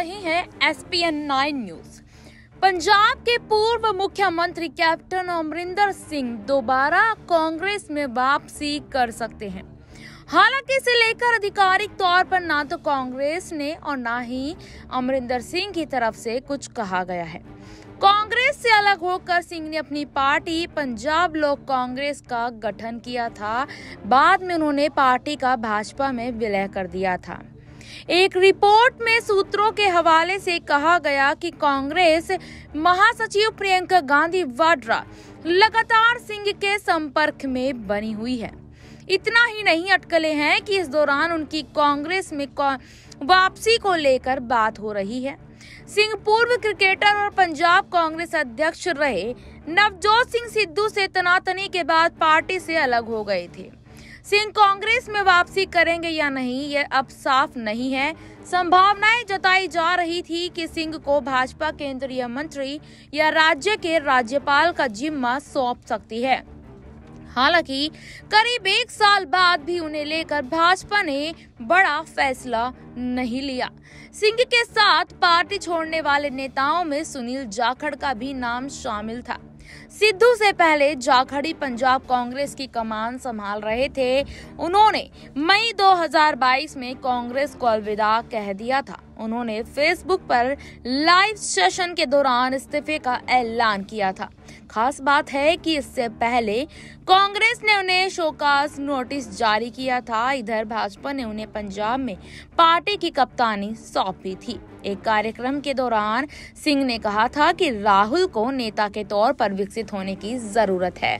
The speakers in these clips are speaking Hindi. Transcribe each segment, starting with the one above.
रहे हैं S P N nine news Punjab के पूर्व मुख्यमंत्री कैप्टन अमरिंदर सिंह दोबारा कांग्रेस में वापसी कर सकते हैं हालांकि इसे लेकर आधिकारिक तौर पर ना तो कांग्रेस ने और ना ही अमरिंदर सिंह की तरफ से कुछ कहा गया है कांग्रेस से अलग होकर सिंह ने अपनी पार्टी पंजाब लोक कांग्रेस का गठन किया था बाद में उन्होंने पार्टी का भाजपा में विलय कर दिया था एक रिपोर्ट में सूत्रों के हवाले से कहा गया कि कांग्रेस महासचिव प्रियंका गांधी वाड्रा लगातार सिंह के संपर्क में बनी हुई है इतना ही नहीं अटकले हैं कि इस दौरान उनकी कांग्रेस में वापसी को लेकर बात हो रही है सिंह पूर्व क्रिकेटर और पंजाब कांग्रेस अध्यक्ष रहे नवजोत सिंह सिद्धू से तनातनी के बाद पार्टी से अलग हो गए थे सिंह कांग्रेस में वापसी करेंगे या नहीं ये अब साफ नहीं है संभावनाएं जताई जा रही थी कि सिंह को भाजपा केंद्रीय मंत्री या राज्य के राज्यपाल का जिम्मा सौंप सकती है हालांकि करीब एक साल बाद भी उन्हें लेकर भाजपा ने बड़ा फैसला नहीं लिया सिंह के साथ पार्टी छोड़ने वाले नेताओं में सुनील जाखड़ का भी नाम शामिल था सिद्धू से पहले जाखड़ी पंजाब कांग्रेस की कमान संभाल रहे थे उन्होंने मई 2022 में कांग्रेस को अलविदा कह दिया था उन्होंने फेसबुक पर लाइव सेशन के दौरान इस्तीफे का ऐलान किया था खास बात है कि इससे पहले कांग्रेस ने उन्हें शोकास नोटिस जारी किया था इधर भाजपा ने उन्हें पंजाब में पार्टी की कप्तानी सौंपी थी एक कार्यक्रम के दौरान सिंह ने कहा था कि राहुल को नेता के तौर पर विकसित होने की जरूरत है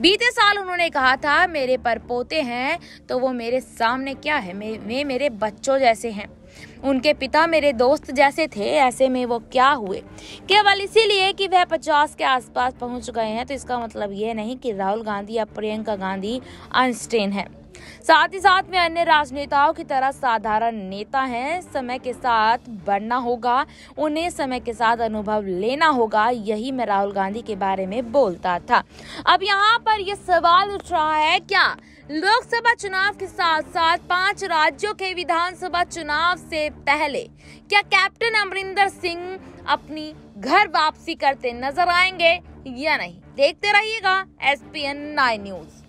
बीते साल उन्होंने कहा था मेरे पर पोते हैं तो वो मेरे सामने क्या है वे मेरे बच्चों जैसे हैं उनके पिता मेरे दोस्त जैसे थे ऐसे में वो क्या हुए केवल इसीलिए कि वह पचास के आसपास पहुंच गए हैं तो इसका मतलब ये नहीं कि राहुल गांधी या प्रियंका गांधी अनस्टेन है साथ ही साथ में अन्य राजनेताओं की तरह साधारण नेता हैं समय के साथ बढ़ना होगा उन्हें समय के साथ अनुभव लेना होगा यही मैं राहुल गांधी के बारे में बोलता था अब यहाँ पर यह सवाल उठ रहा है क्या लोकसभा चुनाव के साथ साथ पांच राज्यों के विधानसभा चुनाव से पहले क्या कैप्टन अमरिंदर सिंह अपनी घर वापसी करते नजर आएंगे या नहीं देखते रहिएगा S P N nine news